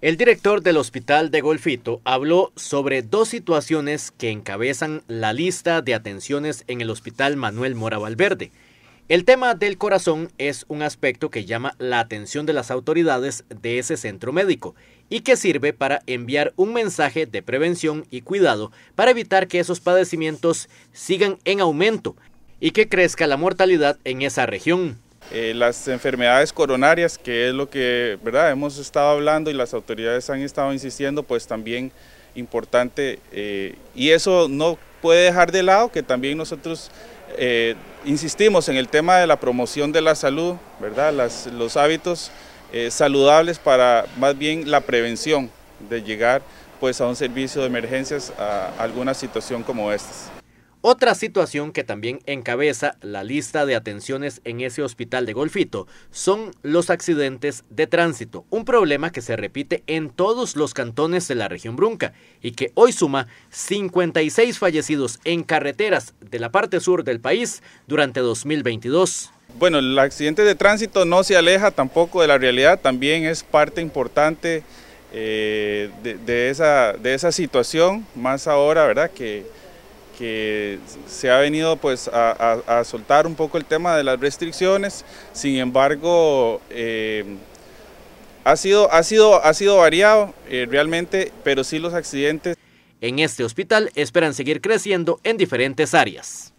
El director del Hospital de Golfito habló sobre dos situaciones que encabezan la lista de atenciones en el Hospital Manuel Mora Valverde. El tema del corazón es un aspecto que llama la atención de las autoridades de ese centro médico y que sirve para enviar un mensaje de prevención y cuidado para evitar que esos padecimientos sigan en aumento y que crezca la mortalidad en esa región. Eh, las enfermedades coronarias, que es lo que ¿verdad? hemos estado hablando y las autoridades han estado insistiendo, pues también importante. Eh, y eso no puede dejar de lado que también nosotros eh, insistimos en el tema de la promoción de la salud, los hábitos saludables para más bien la prevención de llegar pues a un servicio de emergencias a alguna situación como esta. Otra situación que también encabeza la lista de atenciones en ese hospital de Golfito son los accidentes de tránsito, un problema que se repite en todos los cantones de la región Brunca y que hoy suma 56 fallecidos en carreteras de la parte sur del país durante 2022. Bueno, el accidente de tránsito no se aleja tampoco de la realidad, también es parte importante eh, de, esa, de esa situación, más ahora, ¿verdad? Que que se ha venido pues a, soltar un poco el tema de las restricciones, sin embargo eh, ha, sido, ha, sido, ha sido variado eh, realmente, pero sí los accidentes. En este hospital esperan seguir creciendo en diferentes áreas.